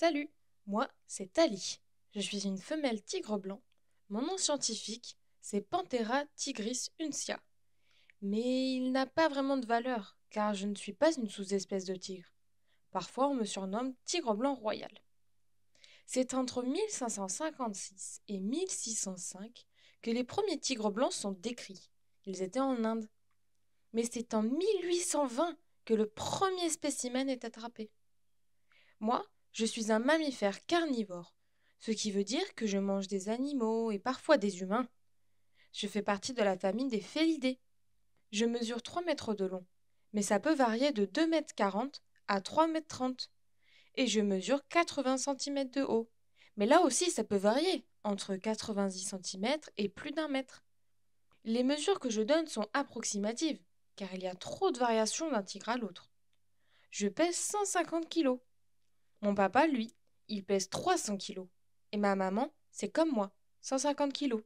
Salut, moi c'est Ali. Je suis une femelle tigre blanc. Mon nom scientifique, c'est Panthera tigris uncia. Mais il n'a pas vraiment de valeur, car je ne suis pas une sous-espèce de tigre. Parfois on me surnomme tigre blanc royal. C'est entre 1556 et 1605 que les premiers tigres blancs sont décrits. Ils étaient en Inde. Mais c'est en 1820 que le premier spécimen est attrapé. Moi, je suis un mammifère carnivore, ce qui veut dire que je mange des animaux et parfois des humains. Je fais partie de la famille des félidés. Je mesure 3 mètres de long, mais ça peut varier de 2 mètres 40 à 3 mètres 30. Et je mesure 80 cm de haut. Mais là aussi, ça peut varier, entre 90 cm et plus d'un mètre. Les mesures que je donne sont approximatives, car il y a trop de variations d'un tigre à l'autre. Je pèse 150 kg. Mon papa, lui, il pèse 300 kilos. Et ma maman, c'est comme moi, 150 kilos.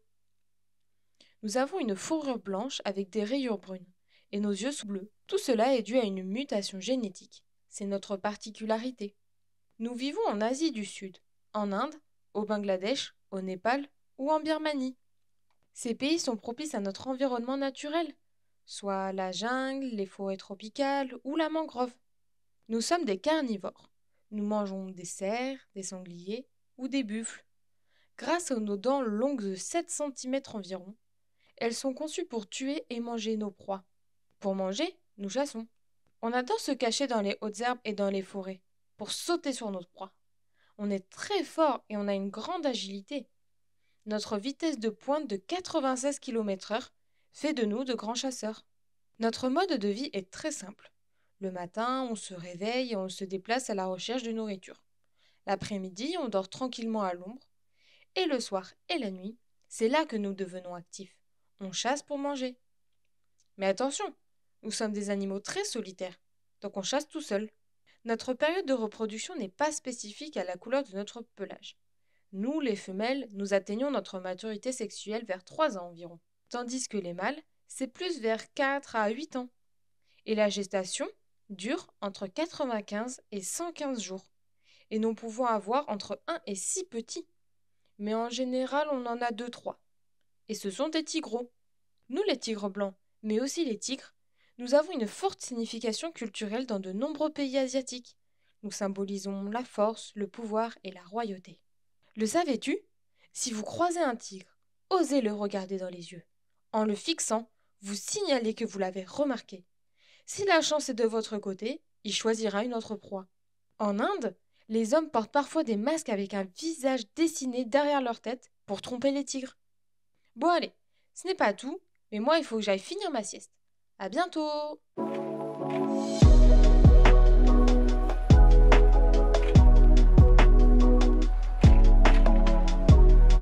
Nous avons une fourrure blanche avec des rayures brunes et nos yeux sont bleus. Tout cela est dû à une mutation génétique. C'est notre particularité. Nous vivons en Asie du Sud, en Inde, au Bangladesh, au Népal ou en Birmanie. Ces pays sont propices à notre environnement naturel, soit la jungle, les forêts tropicales ou la mangrove. Nous sommes des carnivores. Nous mangeons des cerfs, des sangliers ou des buffles. Grâce à nos dents longues de 7 cm environ, elles sont conçues pour tuer et manger nos proies. Pour manger, nous chassons. On adore se cacher dans les hautes herbes et dans les forêts pour sauter sur notre proie. On est très fort et on a une grande agilité. Notre vitesse de pointe de 96 km/h fait de nous de grands chasseurs. Notre mode de vie est très simple. Le matin, on se réveille et on se déplace à la recherche de nourriture. L'après-midi, on dort tranquillement à l'ombre. Et le soir et la nuit, c'est là que nous devenons actifs. On chasse pour manger. Mais attention, nous sommes des animaux très solitaires, donc on chasse tout seul. Notre période de reproduction n'est pas spécifique à la couleur de notre pelage. Nous, les femelles, nous atteignons notre maturité sexuelle vers 3 ans environ, tandis que les mâles, c'est plus vers 4 à 8 ans. Et la gestation, Dure entre 95 et 115 jours, et nous pouvons avoir entre 1 et 6 petits. Mais en général, on en a 2-3. Et ce sont des tigres. Nous, les tigres blancs, mais aussi les tigres, nous avons une forte signification culturelle dans de nombreux pays asiatiques. Nous symbolisons la force, le pouvoir et la royauté. Le savais-tu Si vous croisez un tigre, osez le regarder dans les yeux. En le fixant, vous signalez que vous l'avez remarqué si la chance est de votre côté, il choisira une autre proie. En Inde, les hommes portent parfois des masques avec un visage dessiné derrière leur tête pour tromper les tigres. Bon allez, ce n'est pas tout, mais moi il faut que j'aille finir ma sieste. À bientôt